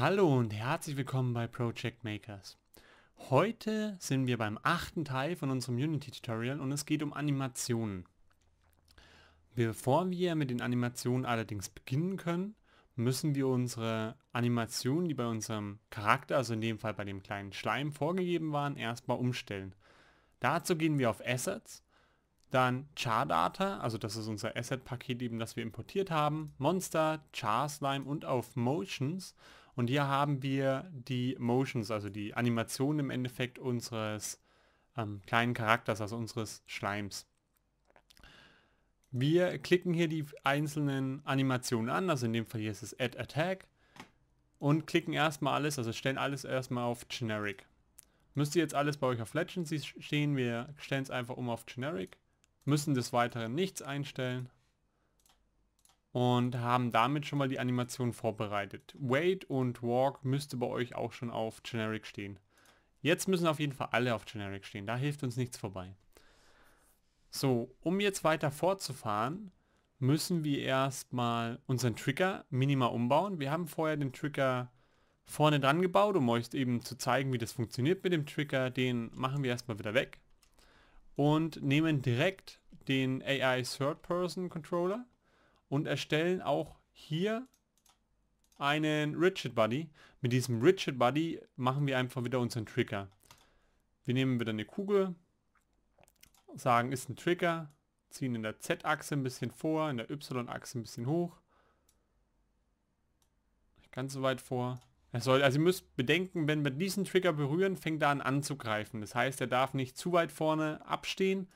Hallo und herzlich willkommen bei Project Makers. Heute sind wir beim achten Teil von unserem Unity Tutorial und es geht um Animationen. Bevor wir mit den Animationen allerdings beginnen können, müssen wir unsere Animationen, die bei unserem Charakter, also in dem Fall bei dem kleinen Schleim vorgegeben waren, erstmal umstellen. Dazu gehen wir auf Assets, dann Chardata, also das ist unser Asset-Paket eben, das wir importiert haben, Monster, Char Slime und auf Motions und hier haben wir die Motions, also die Animation im Endeffekt unseres ähm, kleinen Charakters, also unseres Schleims. Wir klicken hier die einzelnen Animationen an, also in dem Fall hier ist es Add Attack und klicken erstmal alles, also stellen alles erstmal auf Generic. Müsste jetzt alles bei euch auf Legacy stehen, wir stellen es einfach um auf Generic, müssen des Weiteren nichts einstellen und haben damit schon mal die Animation vorbereitet. Wait und Walk müsste bei euch auch schon auf Generic stehen. Jetzt müssen auf jeden Fall alle auf Generic stehen, da hilft uns nichts vorbei. So, um jetzt weiter fortzufahren, müssen wir erstmal unseren Trigger minimal umbauen. Wir haben vorher den Trigger vorne dran gebaut, um euch eben zu zeigen, wie das funktioniert mit dem Trigger. Den machen wir erstmal wieder weg und nehmen direkt den AI Third Person Controller und erstellen auch hier einen Rigid Buddy. Mit diesem Rigid Buddy machen wir einfach wieder unseren Trigger. Wir nehmen wieder eine Kugel, sagen ist ein Trigger, ziehen in der Z-Achse ein bisschen vor, in der Y-Achse ein bisschen hoch. Nicht ganz so weit vor. Er soll, also ihr müsst bedenken, wenn wir diesen Trigger berühren, fängt er an anzugreifen. Das heißt, er darf nicht zu weit vorne abstehen,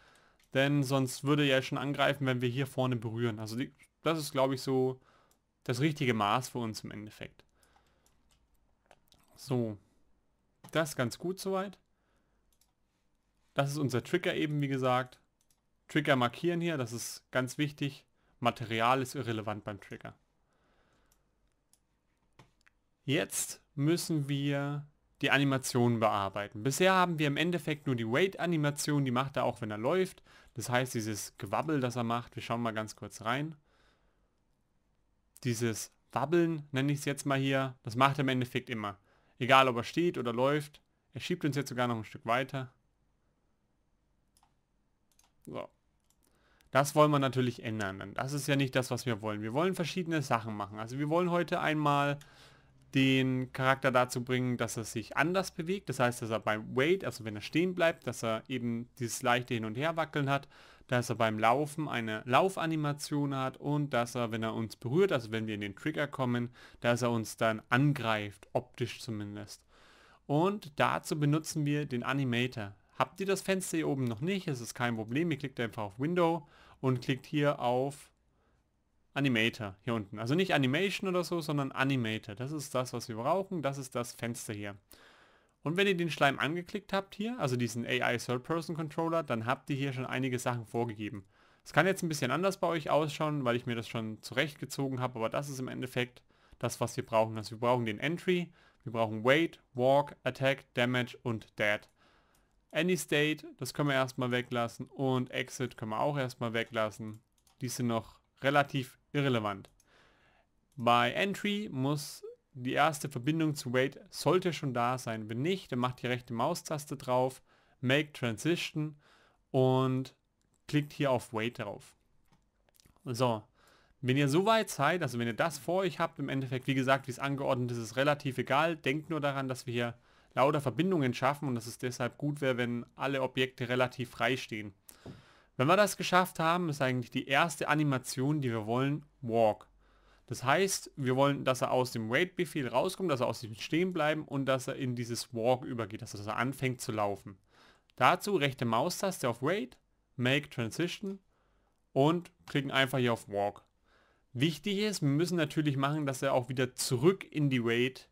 denn sonst würde er ja schon angreifen, wenn wir hier vorne berühren. Also die, das ist, glaube ich, so das richtige Maß für uns im Endeffekt. So, das ist ganz gut soweit. Das ist unser Trigger eben, wie gesagt. Trigger markieren hier, das ist ganz wichtig. Material ist irrelevant beim Trigger. Jetzt müssen wir die Animationen bearbeiten. Bisher haben wir im Endeffekt nur die Wait-Animation, die macht er auch, wenn er läuft. Das heißt, dieses Gewabbel, das er macht, wir schauen mal ganz kurz rein dieses Wabbeln, nenne ich es jetzt mal hier, das macht er im Endeffekt immer. Egal, ob er steht oder läuft. Er schiebt uns jetzt sogar noch ein Stück weiter. So. Das wollen wir natürlich ändern. das ist ja nicht das, was wir wollen. Wir wollen verschiedene Sachen machen. Also wir wollen heute einmal den Charakter dazu bringen, dass er sich anders bewegt. Das heißt, dass er beim Wait, also wenn er stehen bleibt, dass er eben dieses leichte Hin- und Her wackeln hat dass er beim Laufen eine Laufanimation hat und dass er, wenn er uns berührt, also wenn wir in den Trigger kommen, dass er uns dann angreift, optisch zumindest. Und dazu benutzen wir den Animator. Habt ihr das Fenster hier oben noch nicht, es ist kein Problem, ihr klickt einfach auf Window und klickt hier auf Animator hier unten. Also nicht Animation oder so, sondern Animator. Das ist das, was wir brauchen, das ist das Fenster hier. Und wenn ihr den Schleim angeklickt habt hier, also diesen AI Third Person Controller, dann habt ihr hier schon einige Sachen vorgegeben. Es kann jetzt ein bisschen anders bei euch ausschauen, weil ich mir das schon zurechtgezogen habe, aber das ist im Endeffekt das, was wir brauchen. Also wir brauchen den Entry, wir brauchen Wait, Walk, Attack, Damage und Dead. Any State, das können wir erstmal weglassen und Exit können wir auch erstmal weglassen. Die sind noch relativ irrelevant. Bei Entry muss die erste Verbindung zu Wait sollte schon da sein. Wenn nicht, dann macht die rechte Maustaste drauf, Make Transition und klickt hier auf Wait drauf. So, wenn ihr so weit seid, also wenn ihr das vor euch habt, im Endeffekt, wie gesagt, wie es angeordnet ist, ist relativ egal. Denkt nur daran, dass wir hier lauter Verbindungen schaffen und dass es deshalb gut wäre, wenn alle Objekte relativ frei stehen. Wenn wir das geschafft haben, ist eigentlich die erste Animation, die wir wollen, Walk. Das heißt, wir wollen, dass er aus dem Wait-Befehl rauskommt, dass er aus dem Stehenbleiben und dass er in dieses Walk übergeht, dass er anfängt zu laufen. Dazu rechte Maustaste auf Wait, Make Transition und klicken einfach hier auf Walk. Wichtig ist, wir müssen natürlich machen, dass er auch wieder zurück in die Wait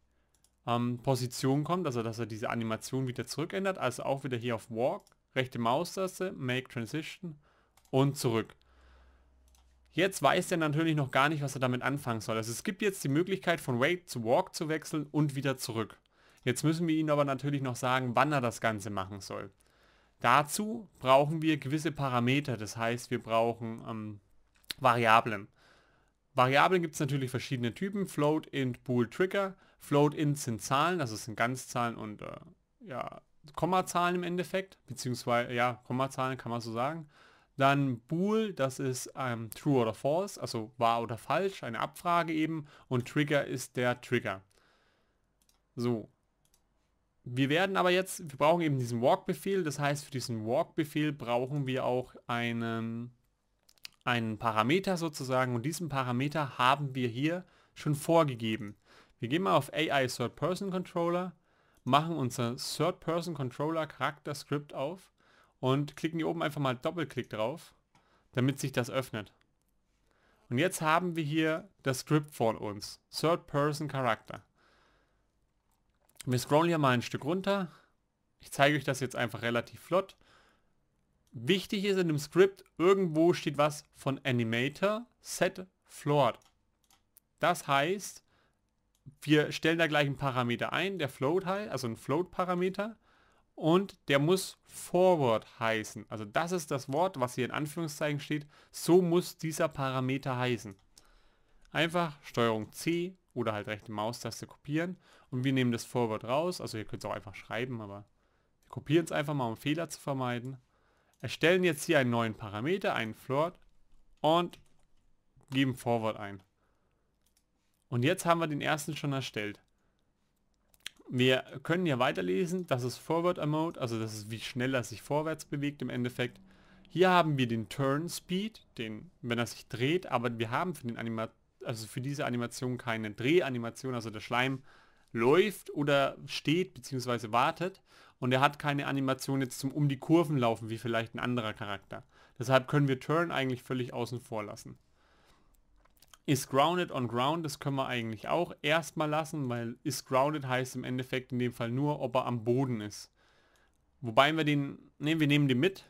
ähm, Position kommt, also dass er diese Animation wieder zurückändert, also auch wieder hier auf Walk, rechte Maustaste, Make Transition und zurück. Jetzt weiß er natürlich noch gar nicht, was er damit anfangen soll. Also es gibt jetzt die Möglichkeit von Wake zu Walk zu wechseln und wieder zurück. Jetzt müssen wir ihm aber natürlich noch sagen, wann er das Ganze machen soll. Dazu brauchen wir gewisse Parameter, das heißt wir brauchen ähm, Variablen. Variablen gibt es natürlich verschiedene Typen, Float, Int, Bool, Trigger. Float, Int sind Zahlen, also es sind Ganzzahlen und äh, ja, Kommazahlen im Endeffekt, beziehungsweise ja, Kommazahlen kann man so sagen. Dann Bool, das ist ähm, True oder False, also wahr oder falsch, eine Abfrage eben. Und Trigger ist der Trigger. So. Wir werden aber jetzt, wir brauchen eben diesen Walk-Befehl. Das heißt, für diesen Walk-Befehl brauchen wir auch einen, einen Parameter sozusagen. Und diesen Parameter haben wir hier schon vorgegeben. Wir gehen mal auf AI Third Person Controller, machen unser Third Person Controller Charakter Script auf und klicken hier oben einfach mal Doppelklick drauf, damit sich das öffnet. Und jetzt haben wir hier das Script vor uns, Third Person Character. Wir scrollen hier mal ein Stück runter. Ich zeige euch das jetzt einfach relativ flott. Wichtig ist in dem Script, irgendwo steht was von Animator Set Float. Das heißt, wir stellen da gleich einen Parameter ein, der Float heißt, also ein Float-Parameter und der muss Forward heißen. Also das ist das Wort, was hier in Anführungszeichen steht. So muss dieser Parameter heißen. Einfach Steuerung C oder halt rechte Maustaste kopieren und wir nehmen das Forward raus. Also ihr könnt es auch einfach schreiben, aber wir kopieren es einfach mal, um Fehler zu vermeiden. Erstellen jetzt hier einen neuen Parameter, einen Float und geben Forward ein. Und jetzt haben wir den ersten schon erstellt. Wir können hier weiterlesen, das ist Forward Mode, also das ist wie schnell er sich vorwärts bewegt im Endeffekt. Hier haben wir den Turn Speed, den, wenn er sich dreht, aber wir haben für, den Anima also für diese Animation keine Drehanimation, also der Schleim läuft oder steht bzw. wartet und er hat keine Animation jetzt zum um die Kurven laufen, wie vielleicht ein anderer Charakter. Deshalb können wir Turn eigentlich völlig außen vor lassen. Is grounded on ground, das können wir eigentlich auch erstmal lassen, weil is grounded heißt im Endeffekt in dem Fall nur, ob er am Boden ist. Wobei wir den, ne, wir nehmen den mit.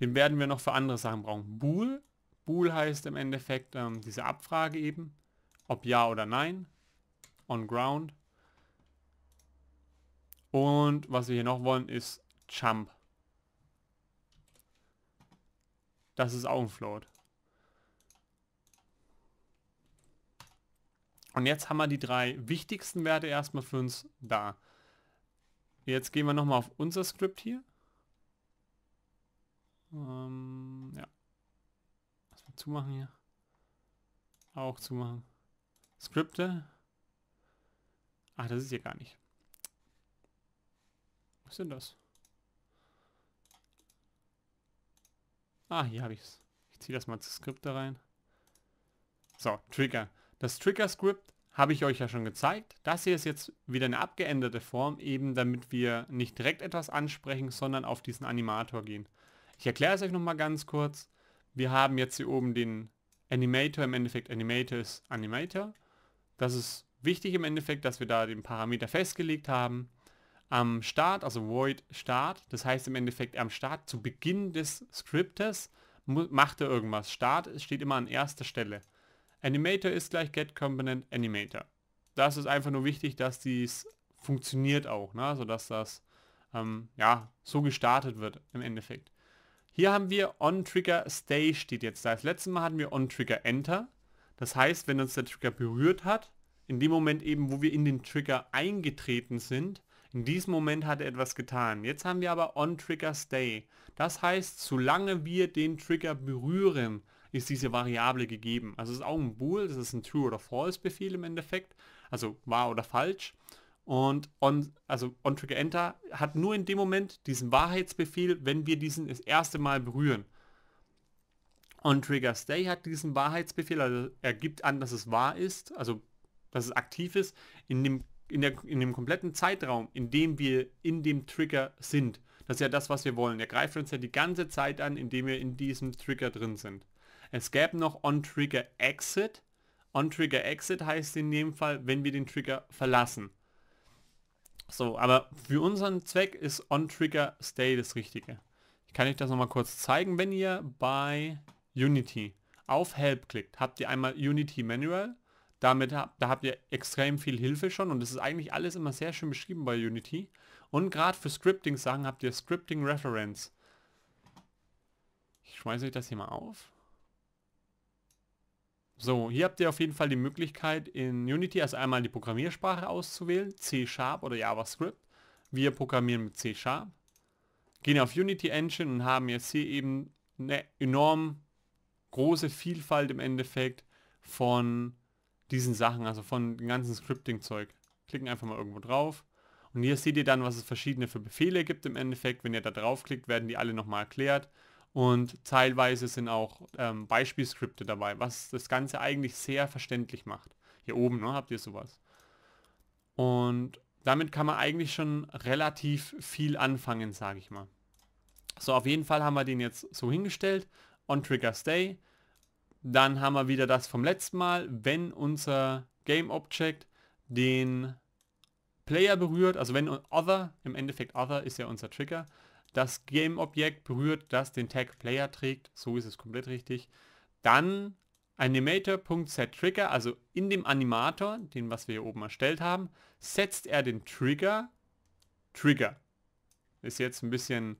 Den werden wir noch für andere Sachen brauchen. Bool, Bool heißt im Endeffekt ähm, diese Abfrage eben, ob ja oder nein, on ground. Und was wir hier noch wollen ist Jump. Das ist auch ein Float. Und jetzt haben wir die drei wichtigsten Werte erstmal für uns da. Jetzt gehen wir nochmal auf unser Skript hier. Ähm, ja. Erstmal zumachen hier. Auch zumachen. Skripte. Ach, das ist hier gar nicht. Was sind das? Ah, hier habe ich es. Ich ziehe das mal zu Skripte rein. So, Trigger. Das Trigger-Script habe ich euch ja schon gezeigt. Das hier ist jetzt wieder eine abgeänderte Form, eben damit wir nicht direkt etwas ansprechen, sondern auf diesen Animator gehen. Ich erkläre es euch nochmal ganz kurz. Wir haben jetzt hier oben den Animator, im Endeffekt Animator ist Animator. Das ist wichtig im Endeffekt, dass wir da den Parameter festgelegt haben. Am Start, also void start, das heißt im Endeffekt am Start, zu Beginn des Skriptes macht er irgendwas. Start steht immer an erster Stelle. Animator ist gleich Get Component Animator. Das ist einfach nur wichtig, dass dies funktioniert auch, ne? sodass das ähm, ja, so gestartet wird im Endeffekt. Hier haben wir OnTriggerStay steht jetzt da. Das letzte Mal hatten wir OnTriggerEnter. Das heißt, wenn uns der Trigger berührt hat, in dem Moment eben, wo wir in den Trigger eingetreten sind, in diesem Moment hat er etwas getan. Jetzt haben wir aber OnTriggerStay. Das heißt, solange wir den Trigger berühren, ist diese Variable gegeben. Also es ist auch ein Bool, das ist ein True oder False Befehl im Endeffekt, also wahr oder falsch. Und on, also onTriggerEnter hat nur in dem Moment diesen Wahrheitsbefehl, wenn wir diesen das erste Mal berühren. OnTriggerStay hat diesen Wahrheitsbefehl, also er gibt an, dass es wahr ist, also dass es aktiv ist, in dem, in der, in dem kompletten Zeitraum, in dem wir in dem Trigger sind. Das ist ja das, was wir wollen. Er greift uns ja die ganze Zeit an, indem wir in diesem Trigger drin sind. Es gäbe noch On-Trigger-Exit. On-Trigger-Exit heißt in dem Fall, wenn wir den Trigger verlassen. So, aber für unseren Zweck ist On-Trigger-Stay das Richtige. Ich kann euch das nochmal kurz zeigen. Wenn ihr bei Unity auf Help klickt, habt ihr einmal Unity Manual. Damit da habt ihr extrem viel Hilfe schon und es ist eigentlich alles immer sehr schön beschrieben bei Unity. Und gerade für Scripting-Sachen habt ihr Scripting Reference. Ich schmeiße euch das hier mal auf. So, hier habt ihr auf jeden Fall die Möglichkeit in Unity also einmal die Programmiersprache auszuwählen, C-Sharp oder JavaScript. Wir programmieren mit C-Sharp, gehen auf Unity Engine und haben jetzt hier eben eine enorm große Vielfalt im Endeffekt von diesen Sachen, also von dem ganzen Scripting-Zeug. Klicken einfach mal irgendwo drauf. Und hier seht ihr dann, was es verschiedene für Befehle gibt im Endeffekt. Wenn ihr da draufklickt, werden die alle nochmal erklärt. Und teilweise sind auch ähm, Beispielskripte dabei, was das Ganze eigentlich sehr verständlich macht. Hier oben ne, habt ihr sowas. Und damit kann man eigentlich schon relativ viel anfangen, sage ich mal. So, auf jeden Fall haben wir den jetzt so hingestellt. On Trigger Stay. Dann haben wir wieder das vom letzten Mal, wenn unser Game Object den Player berührt, also wenn Other, im Endeffekt Other ist ja unser Trigger, das Game-Objekt berührt, das den Tag Player trägt, so ist es komplett richtig, dann Animator.setTrigger, also in dem Animator, den was wir hier oben erstellt haben, setzt er den Trigger, Trigger. Ist jetzt ein bisschen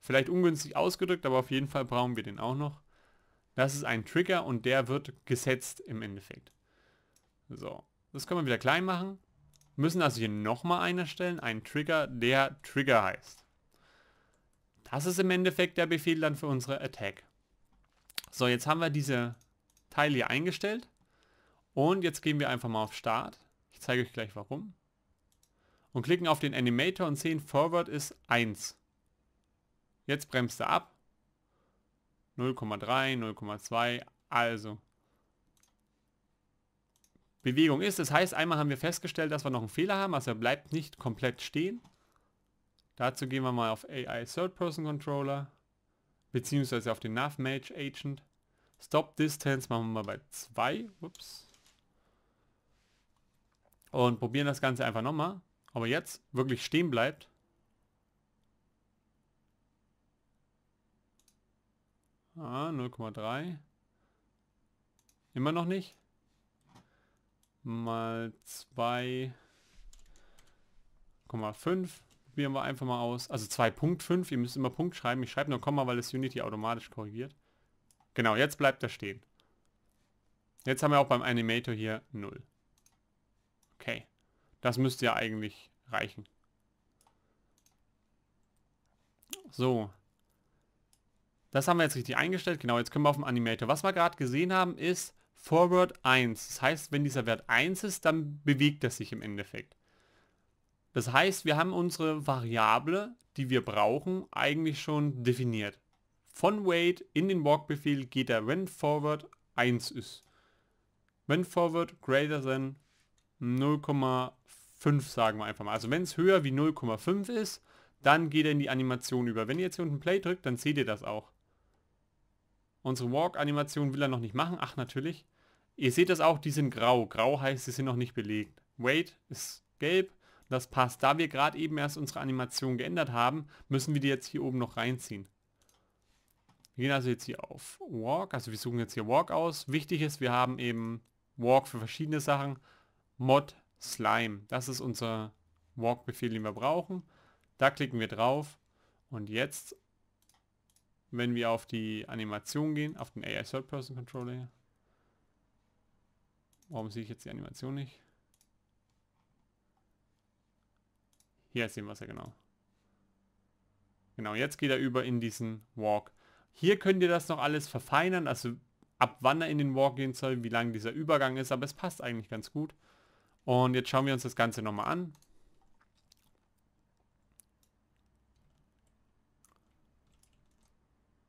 vielleicht ungünstig ausgedrückt, aber auf jeden Fall brauchen wir den auch noch. Das ist ein Trigger und der wird gesetzt im Endeffekt. So, das können wir wieder klein machen. Müssen also hier nochmal einen erstellen, einen Trigger, der Trigger heißt. Das ist im Endeffekt der Befehl dann für unsere Attack. So, jetzt haben wir diese Teile hier eingestellt. Und jetzt gehen wir einfach mal auf Start. Ich zeige euch gleich warum. Und klicken auf den Animator und sehen, Forward ist 1. Jetzt bremst er ab. 0,3, 0,2, also. Bewegung ist, das heißt, einmal haben wir festgestellt, dass wir noch einen Fehler haben, also er bleibt nicht komplett stehen. Dazu gehen wir mal auf AI Third Person Controller, beziehungsweise auf den NavMage Agent. Stop Distance machen wir mal bei 2. Ups. Und probieren das Ganze einfach nochmal. Aber jetzt wirklich stehen bleibt. Ah, 0,3. Immer noch nicht. Mal 2,5 probieren wir einfach mal aus. Also 2.5, ihr müsst immer Punkt schreiben. Ich schreibe nur Komma, weil es Unity automatisch korrigiert. Genau, jetzt bleibt er stehen. Jetzt haben wir auch beim Animator hier 0. Okay, das müsste ja eigentlich reichen. So, das haben wir jetzt richtig eingestellt. Genau, jetzt können wir auf dem Animator. Was wir gerade gesehen haben, ist Forward 1. Das heißt, wenn dieser Wert 1 ist, dann bewegt er sich im Endeffekt. Das heißt, wir haben unsere Variable, die wir brauchen, eigentlich schon definiert. Von Wait in den Walk-Befehl geht der When Forward 1 ist. When Forward greater than 0,5 sagen wir einfach mal. Also wenn es höher wie 0,5 ist, dann geht er in die Animation über. Wenn ihr jetzt hier unten Play drückt, dann seht ihr das auch. Unsere Walk-Animation will er noch nicht machen. Ach, natürlich. Ihr seht das auch, die sind grau. Grau heißt, sie sind noch nicht belegt. Wait ist gelb. Das passt. Da wir gerade eben erst unsere Animation geändert haben, müssen wir die jetzt hier oben noch reinziehen. Wir gehen also jetzt hier auf Walk. Also wir suchen jetzt hier Walk aus. Wichtig ist, wir haben eben Walk für verschiedene Sachen. Mod Slime. Das ist unser Walk-Befehl, den wir brauchen. Da klicken wir drauf. Und jetzt, wenn wir auf die Animation gehen, auf den AI Third Person Controller. Warum sehe ich jetzt die Animation nicht? Hier sehen wir es ja genau. Genau, jetzt geht er über in diesen Walk. Hier könnt ihr das noch alles verfeinern, also ab wann er in den Walk gehen soll, wie lang dieser Übergang ist, aber es passt eigentlich ganz gut. Und jetzt schauen wir uns das Ganze nochmal an.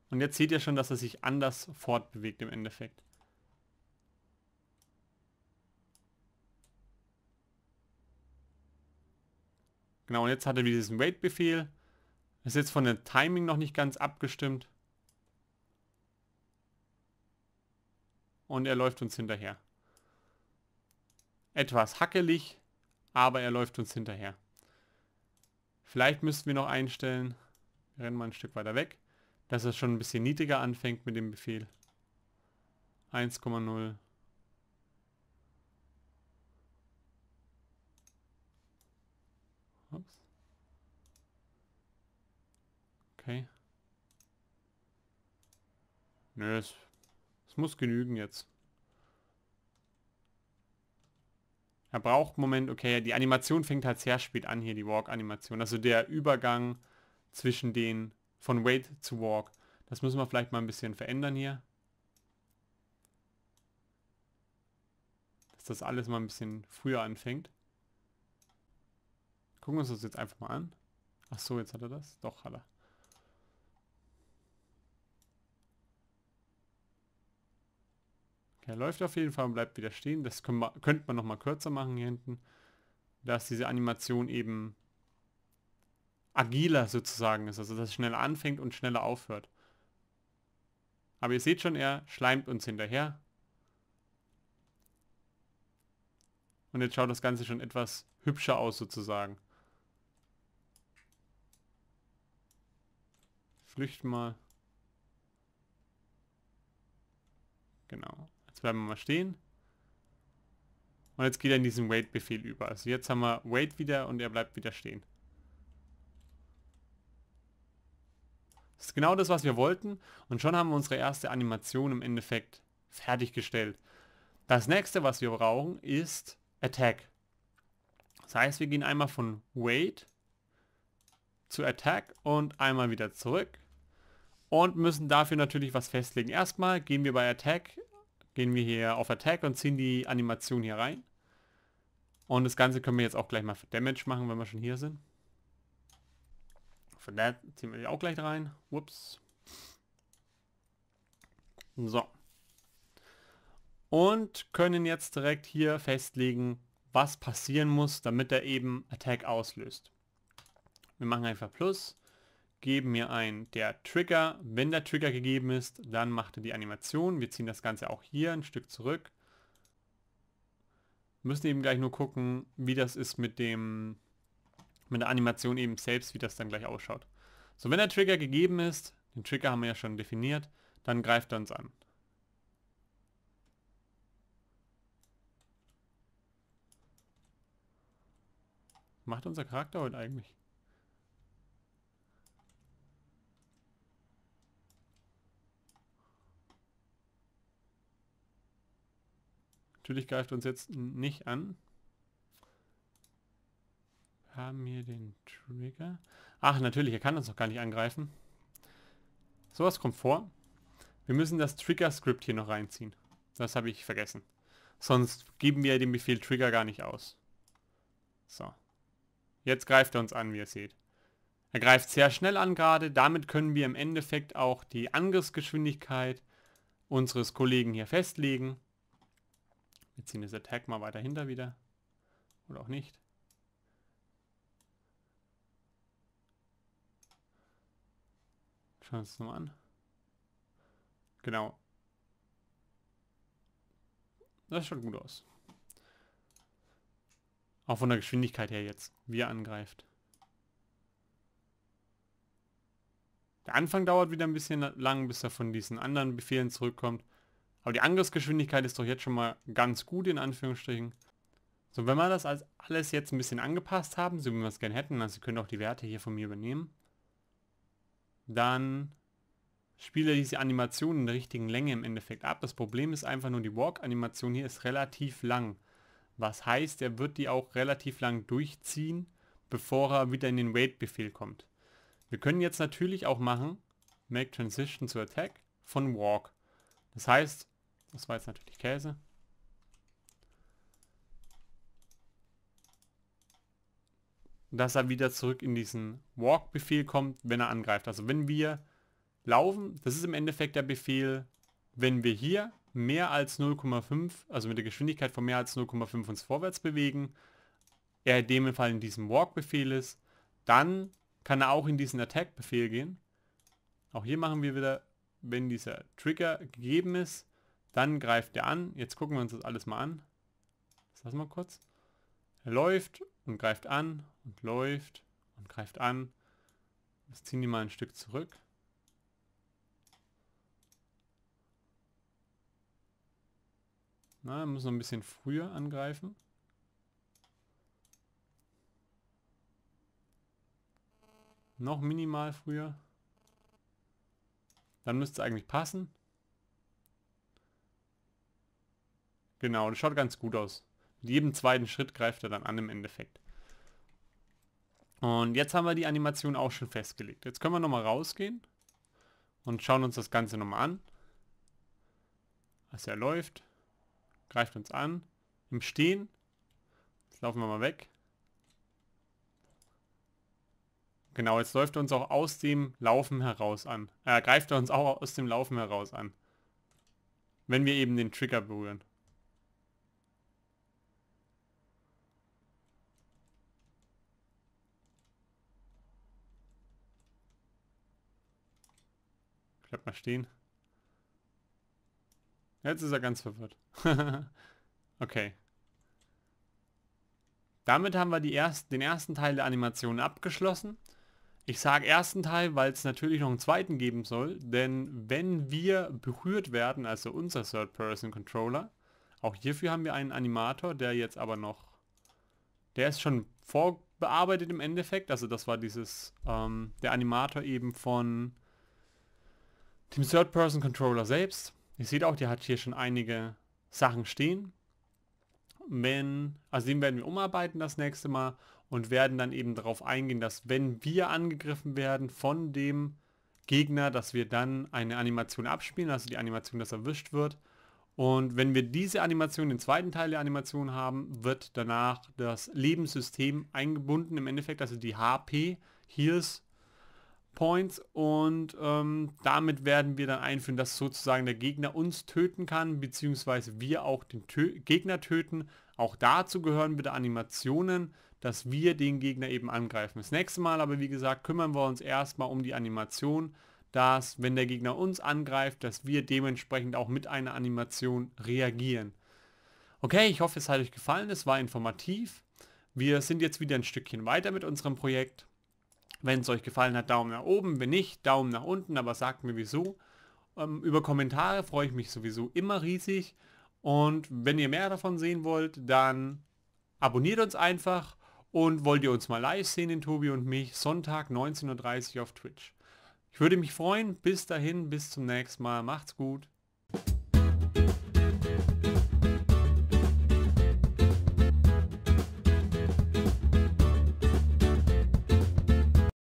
Und jetzt seht ihr schon, dass er sich anders fortbewegt im Endeffekt. Genau, und jetzt hat er wieder diesen Wait-Befehl. Ist jetzt von dem Timing noch nicht ganz abgestimmt. Und er läuft uns hinterher. Etwas hackelig, aber er läuft uns hinterher. Vielleicht müssten wir noch einstellen, wir rennen mal ein Stück weiter weg, dass er schon ein bisschen niedriger anfängt mit dem Befehl. 1,0 Okay. Nö, es, es muss genügen jetzt. Er braucht Moment, okay, die Animation fängt halt sehr spät an hier, die Walk-Animation. Also der Übergang zwischen den, von Wait zu Walk. Das müssen wir vielleicht mal ein bisschen verändern hier. Dass das alles mal ein bisschen früher anfängt. Gucken wir uns das jetzt einfach mal an. Ach so, jetzt hat er das. Doch, hat er. Der läuft auf jeden Fall und bleibt wieder stehen. Das können wir, könnte man nochmal kürzer machen hier hinten. Dass diese Animation eben agiler sozusagen ist. Also dass es schneller anfängt und schneller aufhört. Aber ihr seht schon, er schleimt uns hinterher. Und jetzt schaut das Ganze schon etwas hübscher aus sozusagen. Flücht mal. Genau bleiben wir mal stehen. Und jetzt geht er in diesen Wait-Befehl über. Also jetzt haben wir Wait wieder und er bleibt wieder stehen. Das ist genau das, was wir wollten. Und schon haben wir unsere erste Animation im Endeffekt fertiggestellt. Das nächste, was wir brauchen, ist Attack. Das heißt, wir gehen einmal von Wait zu Attack und einmal wieder zurück. Und müssen dafür natürlich was festlegen. Erstmal gehen wir bei Attack gehen wir hier auf Attack und ziehen die Animation hier rein. Und das Ganze können wir jetzt auch gleich mal für Damage machen, wenn wir schon hier sind. Von der ziehen wir die auch gleich rein. Ups. So. Und können jetzt direkt hier festlegen, was passieren muss, damit er eben Attack auslöst. Wir machen einfach Plus geben mir ein der Trigger. Wenn der Trigger gegeben ist, dann macht er die Animation. Wir ziehen das Ganze auch hier ein Stück zurück. Müssen eben gleich nur gucken, wie das ist mit dem mit der Animation eben selbst, wie das dann gleich ausschaut. So, wenn der Trigger gegeben ist, den Trigger haben wir ja schon definiert, dann greift er uns an. Macht unser Charakter heute eigentlich? Natürlich greift uns jetzt nicht an. Haben wir den Trigger? Ach, natürlich, er kann uns noch gar nicht angreifen. Sowas kommt vor. Wir müssen das Trigger-Script hier noch reinziehen. Das habe ich vergessen. Sonst geben wir den Befehl Trigger gar nicht aus. So. Jetzt greift er uns an, wie ihr seht. Er greift sehr schnell an gerade. Damit können wir im Endeffekt auch die Angriffsgeschwindigkeit unseres Kollegen hier festlegen. Wir ziehen das Attack mal weiter hinter wieder. Oder auch nicht. Schauen wir uns das mal an. Genau. Das schaut gut aus. Auch von der Geschwindigkeit her jetzt, wie er angreift. Der Anfang dauert wieder ein bisschen lang, bis er von diesen anderen Befehlen zurückkommt. Aber die Angriffsgeschwindigkeit ist doch jetzt schon mal ganz gut, in Anführungsstrichen. So, wenn wir das als alles jetzt ein bisschen angepasst haben, so wie wir es gerne hätten, also Sie können auch die Werte hier von mir übernehmen, dann spiele diese Animation in der richtigen Länge im Endeffekt ab. Das Problem ist einfach nur, die Walk-Animation hier ist relativ lang. Was heißt, er wird die auch relativ lang durchziehen, bevor er wieder in den Wait-Befehl kommt. Wir können jetzt natürlich auch machen, Make Transition to Attack von Walk. Das heißt, das war jetzt natürlich Käse. dass er wieder zurück in diesen Walk-Befehl kommt, wenn er angreift. Also wenn wir laufen, das ist im Endeffekt der Befehl, wenn wir hier mehr als 0,5, also mit der Geschwindigkeit von mehr als 0,5 uns vorwärts bewegen, er in dem Fall in diesem Walk-Befehl ist, dann kann er auch in diesen Attack-Befehl gehen. Auch hier machen wir wieder, wenn dieser Trigger gegeben ist, dann greift er an. Jetzt gucken wir uns das alles mal an. Das lassen wir kurz. Er läuft und greift an und läuft und greift an. Jetzt ziehen die mal ein Stück zurück. Na, muss noch ein bisschen früher angreifen. Noch minimal früher. Dann müsste es eigentlich passen. Genau, das schaut ganz gut aus. Mit jedem zweiten Schritt greift er dann an im Endeffekt. Und jetzt haben wir die Animation auch schon festgelegt. Jetzt können wir nochmal rausgehen und schauen uns das Ganze nochmal an. Also er läuft, greift uns an, im Stehen. Jetzt laufen wir mal weg. Genau, jetzt läuft er uns auch aus dem Laufen heraus an. Äh, er greift uns auch aus dem Laufen heraus an. Wenn wir eben den Trigger berühren. Bleib mal stehen. Jetzt ist er ganz verwirrt. okay. Damit haben wir die erst, den ersten Teil der Animation abgeschlossen. Ich sage ersten Teil, weil es natürlich noch einen zweiten geben soll, denn wenn wir berührt werden, also unser Third-Person-Controller, auch hierfür haben wir einen Animator, der jetzt aber noch, der ist schon vorbearbeitet im Endeffekt, also das war dieses, ähm, der Animator eben von dem Third-Person-Controller selbst. Ihr seht auch, der hat hier schon einige Sachen stehen. Wenn, also den werden wir umarbeiten das nächste Mal und werden dann eben darauf eingehen, dass wenn wir angegriffen werden von dem Gegner, dass wir dann eine Animation abspielen, also die Animation, dass erwischt wird. Und wenn wir diese Animation, den zweiten Teil der Animation haben, wird danach das Lebenssystem eingebunden. Im Endeffekt also die HP, Heals Points und ähm, damit werden wir dann einführen, dass sozusagen der Gegner uns töten kann, beziehungsweise wir auch den Tö Gegner töten. Auch dazu gehören wieder Animationen, dass wir den Gegner eben angreifen. Das nächste Mal aber, wie gesagt, kümmern wir uns erstmal um die Animation, dass wenn der Gegner uns angreift, dass wir dementsprechend auch mit einer Animation reagieren. Okay, ich hoffe, es hat euch gefallen, es war informativ. Wir sind jetzt wieder ein Stückchen weiter mit unserem Projekt. Wenn es euch gefallen hat, Daumen nach oben. Wenn nicht, Daumen nach unten, aber sagt mir wieso. Ähm, über Kommentare freue ich mich sowieso immer riesig. Und wenn ihr mehr davon sehen wollt, dann abonniert uns einfach. Und wollt ihr uns mal live sehen, den Tobi und mich, Sonntag 19.30 Uhr auf Twitch. Ich würde mich freuen. Bis dahin, bis zum nächsten Mal. Macht's gut.